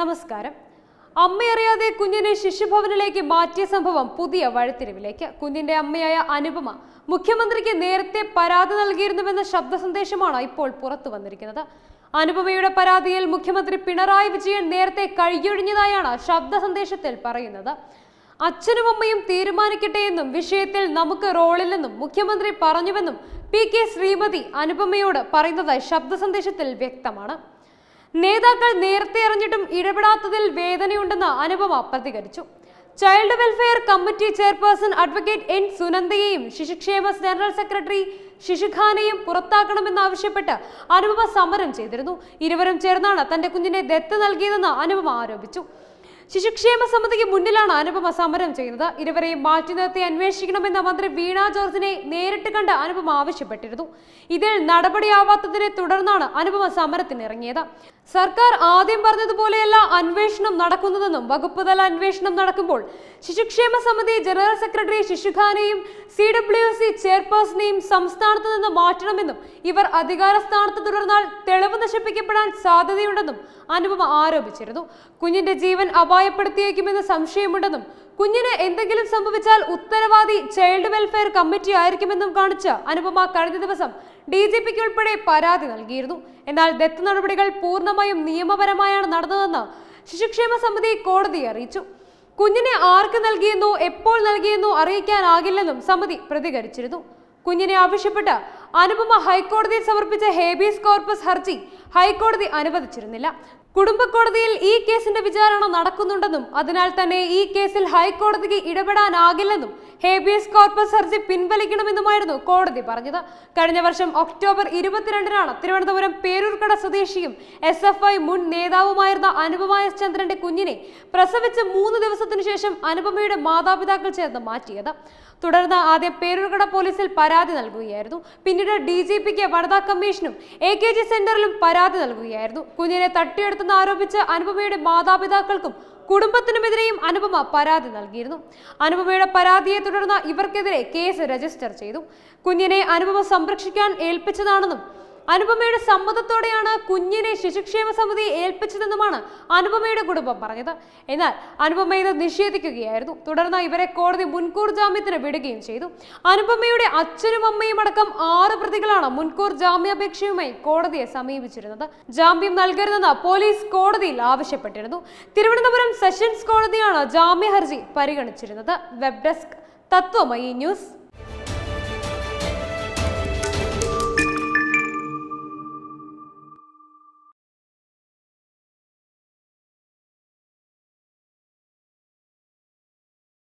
നമസ്കാരം അമ്മയറിയാതെ കുഞ്ഞിനെ ശിശുഭവനിലേക്ക് മാറ്റിയ സംഭവം പുതിയ വഴിത്തിരിവിലേക്ക് കുഞ്ഞിന്റെ അമ്മയായ അനുപമ മുഖ്യമന്ത്രിക്ക് നേരത്തെ പരാതി നൽകിയിരുന്നുവെന്ന ശബ്ദ സന്ദേശമാണ് ഇപ്പോൾ പുറത്തു വന്നിരിക്കുന്നത് അനുപമയുടെ പരാതിയിൽ മുഖ്യമന്ത്രി പിണറായി വിജയൻ നേരത്തെ കഴിയൊഴിഞ്ഞതായാണ് ശബ്ദ സന്ദേശത്തിൽ പറയുന്നത് അച്ഛനും അമ്മയും തീരുമാനിക്കട്ടെ എന്നും വിഷയത്തിൽ നമുക്ക് റോളില്ലെന്നും മുഖ്യമന്ത്രി പറഞ്ഞുവെന്നും പി കെ ശ്രീമതി അനുപമയോട് പറയുന്നതായി ശബ്ദ സന്ദേശത്തിൽ വ്യക്തമാണ് നേതാക്കൾ നേരത്തെ അറിഞ്ഞിട്ടും ഇടപെടാത്തതിൽ വേദനയുണ്ടെന്ന് അനുപമ പ്രതികരിച്ചു child welfare committee chairperson advocate N സുനന്ദയെയും ശിശുക്ഷേമ ജനറൽ സെക്രട്ടറി ശിശുഖാനെയും പുറത്താക്കണമെന്നാവശ്യപ്പെട്ട് അനുപമ സമരം ചെയ്തിരുന്നു ഇരുവരും ചേർന്നാണ് തന്റെ കുഞ്ഞിനെ ദത്ത് നൽകിയതെന്ന് അനുപമ ആരോപിച്ചു ശിശുക്ഷേമ സമിതിക്ക് മുന്നിലാണ് അനുപമ സമരം ചെയ്യുന്നത് ഇരുവരെയും മാറ്റി നിർത്തി അന്വേഷിക്കണമെന്ന മന്ത്രി വീണ ജോർജിനെ നേരിട്ട് കണ്ട് അനുപമ ആവശ്യപ്പെട്ടിരുന്നു ഇതിൽ നടപടിയാവാത്തതിനെ തുടർന്നാണ് അനുപമ സമരത്തിനിറങ്ങിയത് സർക്കാർ ആദ്യം പറഞ്ഞതുപോലെയല്ല അന്വേഷണം നടക്കുന്നതെന്നും വകുപ്പ് തല അന്വേഷണം നടക്കുമ്പോൾ ശിശുക്ഷേമ സമിതി ജനറൽ സെക്രട്ടറി ശിശുഖാനെയും സി ഡബ്ല്യു സി ചെയർപേഴ്സണെയും സംസ്ഥാനത്ത് നിന്ന് മാറ്റണമെന്നും ഇവർ അധികാര സ്ഥാനത്ത് തുടർന്നാൽ തെളിവ് നശിപ്പിക്കപ്പെടാൻ സാധ്യതയുണ്ടെന്നും അനുപമ ആരോപിച്ചിരുന്നു കുഞ്ഞിന്റെ ജീവൻ അപായപ്പെടുത്തിയേക്കുമെന്ന് സംശയമുണ്ടെന്നും കുഞ്ഞിന് എന്തെങ്കിലും സംഭവിച്ചാൽ ഉത്തരവാദി ചൈൽഡ് വെൽഫെയർ കമ്മിറ്റി ആയിരിക്കുമെന്നും കാണിച്ച് അനുപമ കഴിഞ്ഞ ദിവസം ഡി ജി പിക്ക് ഉൾപ്പെടെ പരാതി നൽകിയിരുന്നു എന്നാൽ ദത്ത് നടപടികൾ പൂർണ്ണമായും നിയമപരമായാണ് നടന്നതെന്ന് ശിശുക്ഷേമ സമിതി കോടതിയെ അറിയിച്ചു കുഞ്ഞിനെ ആർക്ക് നൽകിയെന്നോ എപ്പോൾ നൽകിയെന്നോ അറിയിക്കാനാകില്ലെന്നും സമിതി പ്രതികരിച്ചിരുന്നു കുഞ്ഞിനെ ആവശ്യപ്പെട്ട് അനുപമ ഹൈക്കോടതിയിൽ സമർപ്പിച്ച ഹേബീസ് കോർപ്പസ് ഹർജി ഹൈക്കോടതി അനുവദിച്ചിരുന്നില്ല കുടുംബക്കോടതിയിൽ ഈ കേസിന്റെ വിചാരണ നടക്കുന്നുണ്ടെന്നും അതിനാൽ തന്നെ ഈ കേസിൽ ഹൈക്കോടതിക്ക് ഇടപെടാനാകില്ലെന്നും ഹേബിയസ് കോർപ്പസ് ഹർജി പിൻവലിക്കണമെന്നുമായിരുന്നു കോടതി പറഞ്ഞത് കഴിഞ്ഞ വർഷം ഒക്ടോബർ ഇരുപത്തിരണ്ടിനാണ് തിരുവനന്തപുരം പേരൂർക്കട സ്വദേശിയും എസ് എഫ് ഐ മുൻ നേതാവുമായിരുന്ന അനുപമായ ചന്ദ്രന്റെ കുഞ്ഞിനെ പ്രസവിച്ച മൂന്ന് ദിവസത്തിനു ശേഷം അനുപമയുടെ മാതാപിതാക്കൾ ചേർന്ന് മാറ്റിയത് തുടർന്ന് ആദ്യം പേരൂർക്കട പോലീസിൽ പരാതി നൽകുകയായിരുന്നു പിന്നീട് ഡി ജി പിക്ക് വനിതാ കമ്മീഷനും എ കെ ജി സെന്ററിലും പരാതി നൽകുകയായിരുന്നു കുഞ്ഞിനെ തട്ടിയെടുത്ത് ആരോപിച്ച് അനുപമയുടെ മാതാപിതാക്കൾക്കും കുടുംബത്തിനുമെതിരെയും അനുപമ പരാതി നൽകിയിരുന്നു അനുപമയുടെ പരാതിയെ തുടർന്ന് ഇവർക്കെതിരെ കേസ് രജിസ്റ്റർ ചെയ്തു കുഞ്ഞിനെ അനുപമ സംരക്ഷിക്കാൻ ഏൽപ്പിച്ചതാണെന്നും അനുപമയുടെ സമ്മതത്തോടെയാണ് കുഞ്ഞിനെ ശിശുക്ഷേമ സമിതി ഏൽപ്പിച്ചതെന്നുമാണ് അനുപമയുടെ കുടുംബം പറഞ്ഞത് എന്നാൽ അനുപമ ഇത് നിഷേധിക്കുകയായിരുന്നു തുടർന്ന് ഇവരെ കോടതി മുൻകൂർ ജാമ്യത്തിന് വിടുകയും ചെയ്തു അനുപമയുടെ അച്ഛനും അമ്മയും അടക്കം ആറ് പ്രതികളാണ് മുൻകൂർ ജാമ്യാപേക്ഷയുമായി കോടതിയെ സമീപിച്ചിരുന്നത് ജാമ്യം നൽകരുതെന്ന് പോലീസ് കോടതിയിൽ ആവശ്യപ്പെട്ടിരുന്നു തിരുവനന്തപുരം സെഷൻസ് കോടതിയാണ് ജാമ്യ ഹർജി പരിഗണിച്ചിരുന്നത് വെബ് ഡെസ്ക് തത്വമയി ന്യൂസ്